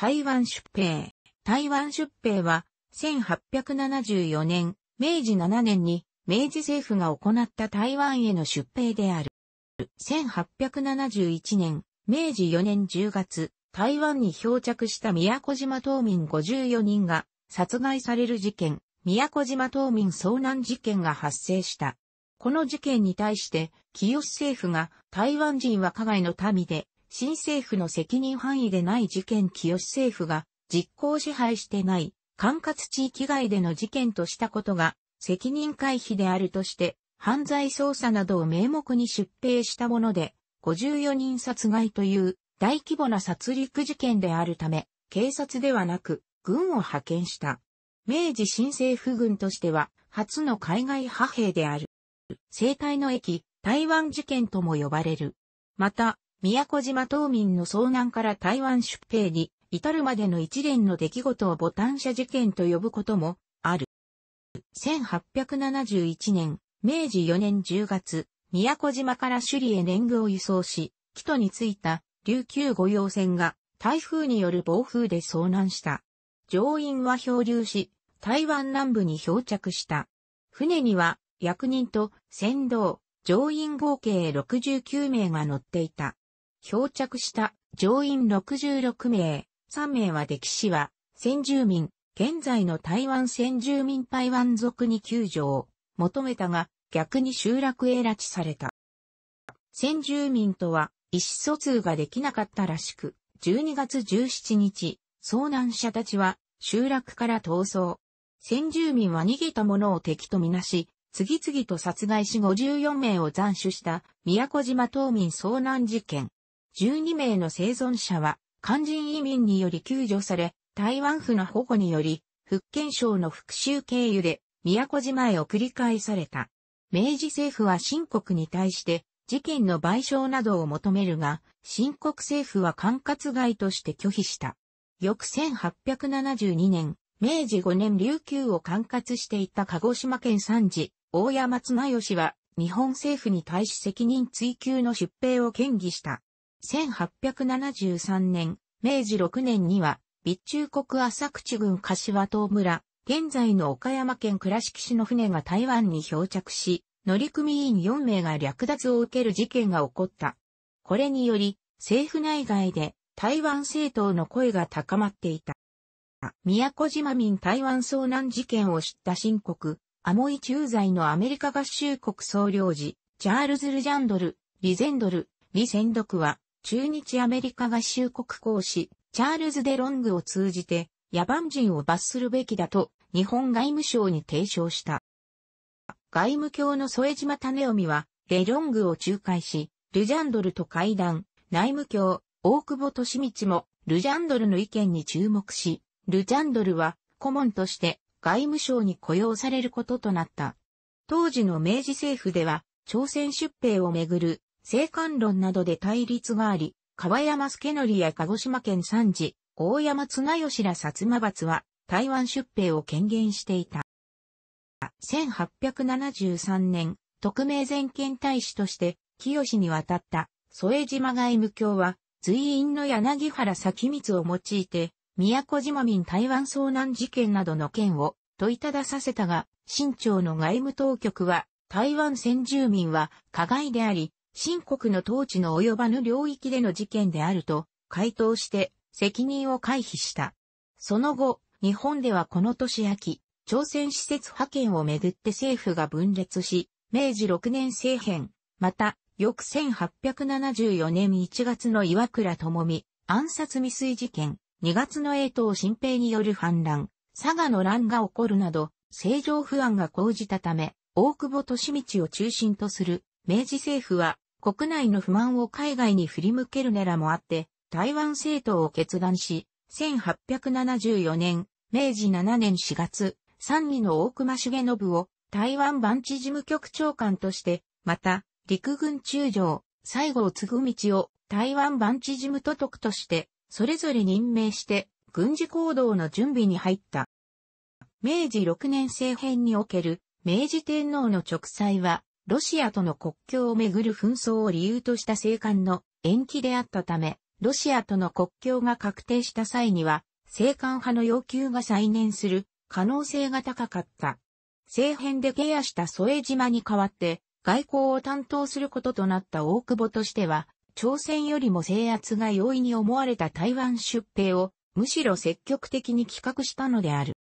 台湾出兵。台湾出兵は、1874年、明治7年に、明治政府が行った台湾への出兵である。1871年、明治4年10月、台湾に漂着した宮古島島民54人が殺害される事件、宮古島島民遭難事件が発生した。この事件に対して、清政府が台湾人は加害の民で新政府の責任範囲でない事件清政府が実行支配してない管轄地域外での事件としたことが責任回避であるとして犯罪捜査などを名目に出兵したもので54人殺害という大規模な殺戮事件であるため警察ではなく軍を派遣した。明治新政府軍としては初の海外派兵である。生体の駅、台湾事件とも呼ばれる。また、宮古島島民の遭難から台湾出兵に至るまでの一連の出来事をボタン車事件と呼ぶこともある。1871年、明治4年10月、宮古島から首里へ年貢を輸送し、帰途に着いた琉球御用船が台風による暴風で遭難した。乗員は漂流し、台湾南部に漂着した。船には役人と船頭、乗員合計69名が乗っていた。漂着した乗員66名、3名は歴史は先住民、現在の台湾先住民台湾族に救助を求めたが逆に集落へ拉致された。先住民とは意思疎通ができなかったらしく、12月17日、遭難者たちは集落から逃走。先住民は逃げた者を敵とみなし、次々と殺害し54名を斬首した宮古島島民遭難事件。12名の生存者は、肝心移民により救助され、台湾府の保護により、福建省の復讐経由で、宮古島へ送り返された。明治政府は新国に対して、事件の賠償などを求めるが、新国政府は管轄外として拒否した。翌1872年、明治5年琉球を管轄していた鹿児島県三次、大山綱吉は、日本政府に対し責任追及の出兵を建議した。1873年、明治6年には、備中国浅口郡柏島村、現在の岡山県倉敷市の船が台湾に漂着し、乗組員4名が略奪を受ける事件が起こった。これにより、政府内外で台湾政党の声が高まっていた。宮古島民台湾遭難事件を知った新国、アモイ駐在のアメリカ合衆国総領事、チャールズ・ルジャンドル、リゼンドル、リセンドクは、中日アメリカ合衆国公使、チャールズ・デ・ロングを通じて、野蛮人を罰するべきだと、日本外務省に提唱した。外務卿の添島種臣は、デ・ロングを仲介し、ルジャンドルと会談、内務卿、大久保利道も、ルジャンドルの意見に注目し、ルジャンドルは、顧問として、外務省に雇用されることとなった。当時の明治政府では、朝鮮出兵をめぐる生官論などで対立があり、川山助則や鹿児島県三次、大山綱吉ら薩摩閥は台湾出兵を権限していた。1873年、特命全権大使として、清に渡った、添島外務卿は、随員の柳原咲光を用いて、宮古島民台湾遭難事件などの件を問いたださせたが、清朝の外務当局は、台湾先住民は加害であり、新国の統治の及ばぬ領域での事件であると回答して責任を回避した。その後、日本ではこの年秋、朝鮮施設派遣をめぐって政府が分裂し、明治6年政変、また、翌1874年1月の岩倉智美、暗殺未遂事件、2月の英東新兵による反乱、佐賀の乱が起こるなど、政情不安が講じたため、大久保利道を中心とする明治政府は国内の不満を海外に振り向ける狙ラもあって、台湾政党を決断し、1874年、明治7年4月、三位の大隈重信を台湾番地事務局長官として、また、陸軍中将、西郷継ぐ道を台湾番地事務都督として、それぞれ任命して、軍事行動の準備に入った。明治6年政変における明治天皇の直裁は、ロシアとの国境をめぐる紛争を理由とした生還の延期であったため、ロシアとの国境が確定した際には、生還派の要求が再燃する可能性が高かった。政変でケアした添島に代わって、外交を担当することとなった大久保としては、朝鮮よりも制圧が容易に思われた台湾出兵を、むしろ積極的に企画したのである。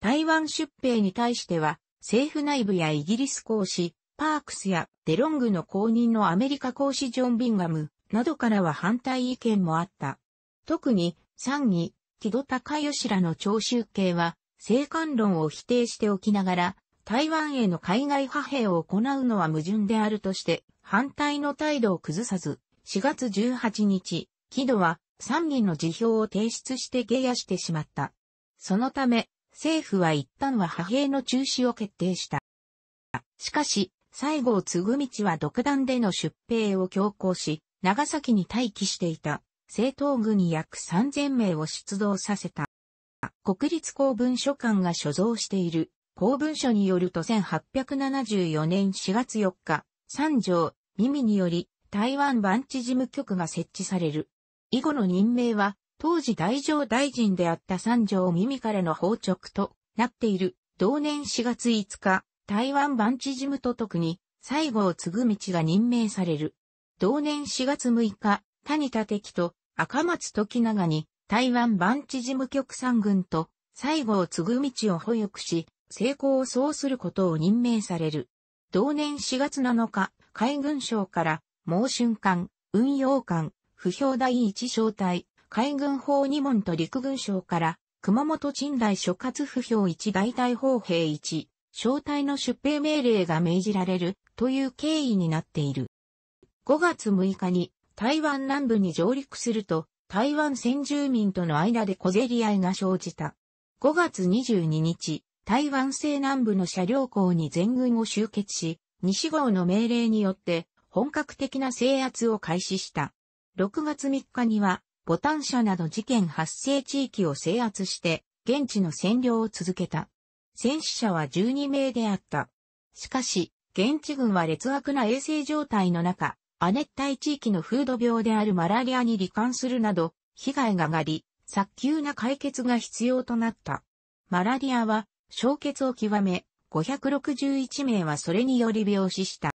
台湾出兵に対しては、政府内部やイギリス公使、パークスやデロングの公認のアメリカ公使ジョン・ビンガムなどからは反対意見もあった。特に、参議、木戸隆義らの徴集系は、政官論を否定しておきながら、台湾への海外派兵を行うのは矛盾であるとして、反対の態度を崩さず、4月18日、木戸は参議の辞表を提出して下野してしまった。そのため、政府は一旦は派兵の中止を決定した。しかし、西郷嗣道は独断での出兵を強行し、長崎に待機していた政党軍に約3000名を出動させた。国立公文書館が所蔵している公文書によると1874年4月4日、三条、耳により台湾番地事務局が設置される。以後の任命は当時大乗大臣であった三条耳からの包直となっている同年4月5日、台湾番知事務都督に西郷継ぐ道が任命される。同年4月6日、谷田敵と赤松時長に台湾番知事務局三軍と西郷継ぐ道を保育し、成功をそうすることを任命される。同年4月7日、海軍省から、猛春艦、運用艦、不評第一小隊、海軍法2門と陸軍省から、熊本鎮代諸葛不評一大隊砲兵一、小隊の出兵命令が命じられるという経緯になっている。5月6日に台湾南部に上陸すると、台湾先住民との間で小競り合いが生じた。5月22日、台湾西南部の車両港に全軍を集結し、西号の命令によって本格的な制圧を開始した。6月3日にはボタン社など事件発生地域を制圧して、現地の占領を続けた。戦死者は12名であった。しかし、現地軍は劣悪な衛生状態の中、亜熱帯地域の風土病であるマラリアに罹患するなど、被害が上がり、早急な解決が必要となった。マラリアは、消血を極め、561名はそれにより病死した。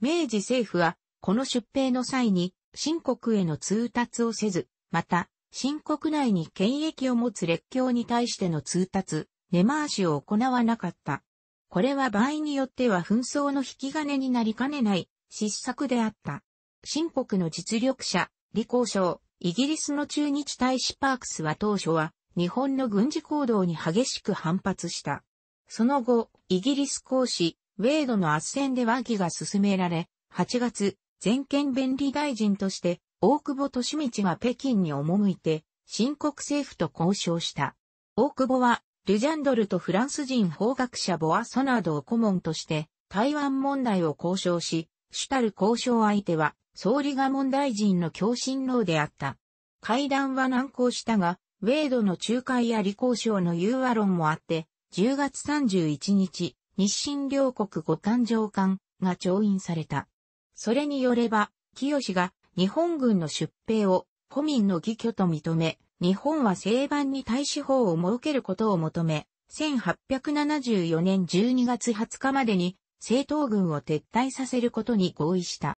明治政府は、この出兵の際に、新国への通達をせず、また、新国内に権益を持つ列強に対しての通達、根回しを行わなかった。これは場合によっては紛争の引き金になりかねない失策であった。新国の実力者、李光省、イギリスの駐日大使パークスは当初は日本の軍事行動に激しく反発した。その後、イギリス公使、ウェイドの圧戦で和議が進められ、8月、全権便利大臣として大久保利道が北京に赴いて、新国政府と交渉した。大久保は、ルジャンドルとフランス人法学者ボアソナードを顧問として、台湾問題を交渉し、主たる交渉相手は、総理が問題人の共振郎であった。会談は難航したが、ウェイドの仲介や理交渉の融和論もあって、10月31日、日清両国五誕上官が調印された。それによれば、清が日本軍の出兵を古民の義挙と認め、日本は西番に対使法を設けることを求め、1874年12月20日までに政党軍を撤退させることに合意した。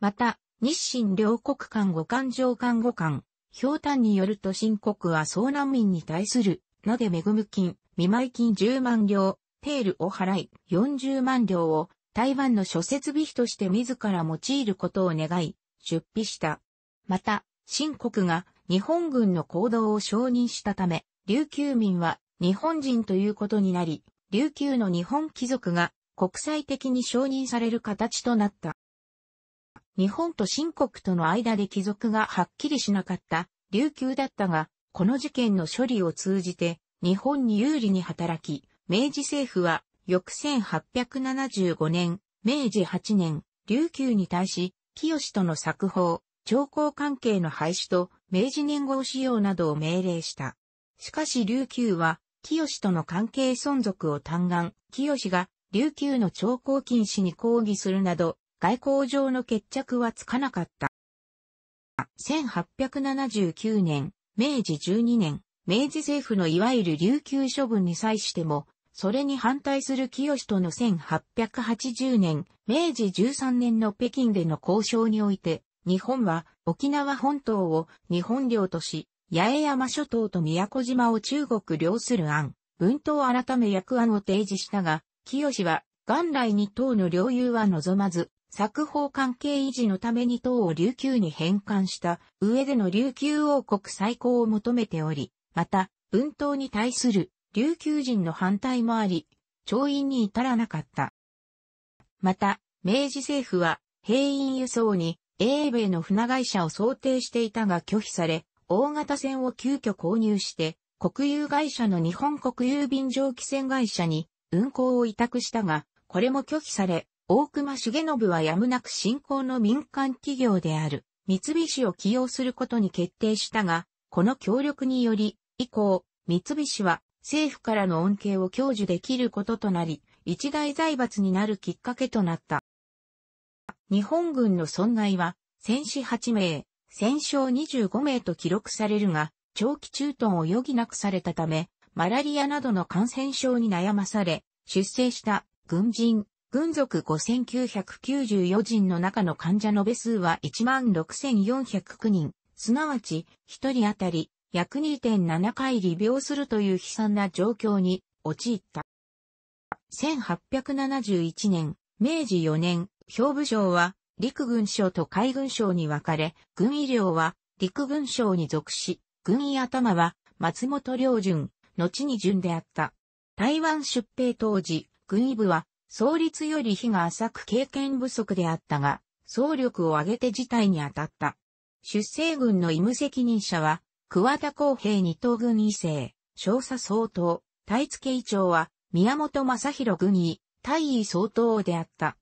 また、日清両国間五官上官五官、氷炭によると新国は遭難民に対する、ので恵む金、見舞金10万両、テールを払い40万両を台湾の諸設備費として自ら用いることを願い、出費した。また、新国が日本軍の行動を承認したため、琉球民は日本人ということになり、琉球の日本貴族が国際的に承認される形となった。日本と新国との間で貴族がはっきりしなかった琉球だったが、この事件の処理を通じて日本に有利に働き、明治政府は翌1875年、明治8年、琉球に対し清との作法、朝貢関係の廃止と明治年号使用などを命令した。しかし琉球は、清との関係存続を嘆願、清が琉球の朝貢禁止に抗議するなど、外交上の決着はつかなかった。1879年、明治12年、明治政府のいわゆる琉球処分に際しても、それに反対する清との1880年、明治13年の北京での交渉において、日本は沖縄本島を日本領とし、八重山諸島と宮古島を中国領する案、文島改め役案を提示したが、清は元来に党の領有は望まず、作法関係維持のために党を琉球に返還した上での琉球王国再興を求めており、また、文島に対する琉球人の反対もあり、調印に至らなかった。また、明治政府は、兵員輸送に、英米の船会社を想定していたが拒否され、大型船を急遽購入して、国有会社の日本国有便蒸気船会社に運航を委託したが、これも拒否され、大隈重信はやむなく新興の民間企業である三菱を起用することに決定したが、この協力により、以降、三菱は政府からの恩恵を享受できることとなり、一大財閥になるきっかけとなった。日本軍の損害は、戦死8名、戦傷25名と記録されるが、長期駐屯を余儀なくされたため、マラリアなどの感染症に悩まされ、出生した軍人、軍属5994人の中の患者の部数は16,409人、すなわち1人当たり約2.7回利病するという悲惨な状況に陥った。1871年、明治4年、兵部省は陸軍省と海軍省に分かれ、軍医療は陸軍省に属し、軍医頭は松本良順、後に順であった。台湾出兵当時、軍医部は創立より日が浅く経験不足であったが、総力を挙げて事態に当たった。出生軍の医務責任者は桑田公平二等軍医生、少佐総統、大津慶長は、宮本正宏軍医、大尉総統であった。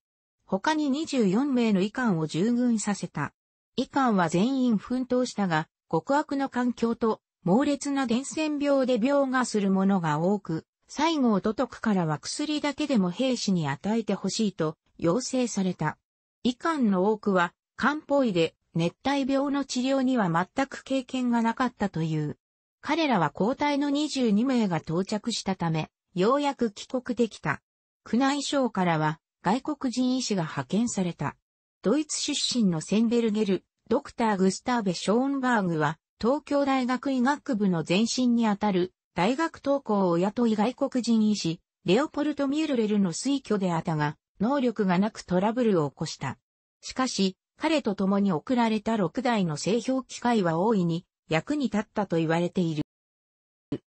他に24名の医官を従軍させた。医官は全員奮闘したが、極悪の環境と猛烈な伝染病で病がする者が多く、西郷都督からは薬だけでも兵士に与えてほしいと要請された。医官の多くは漢方医で熱帯病の治療には全く経験がなかったという。彼らは交代の22名が到着したため、ようやく帰国できた。区内省からは外国人医師が派遣された。ドイツ出身のセンベルゲル、ドクター・グスターベ・ショーンバーグは、東京大学医学部の前身にあたる、大学登校を雇い外国人医師、レオポルト・ミュールレルの推挙であったが、能力がなくトラブルを起こした。しかし、彼と共に送られた6台の製氷機械は大いに役に立ったと言われている。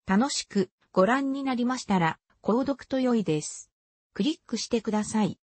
楽しくご覧になりましたら、購読と良いです。クリックしてください。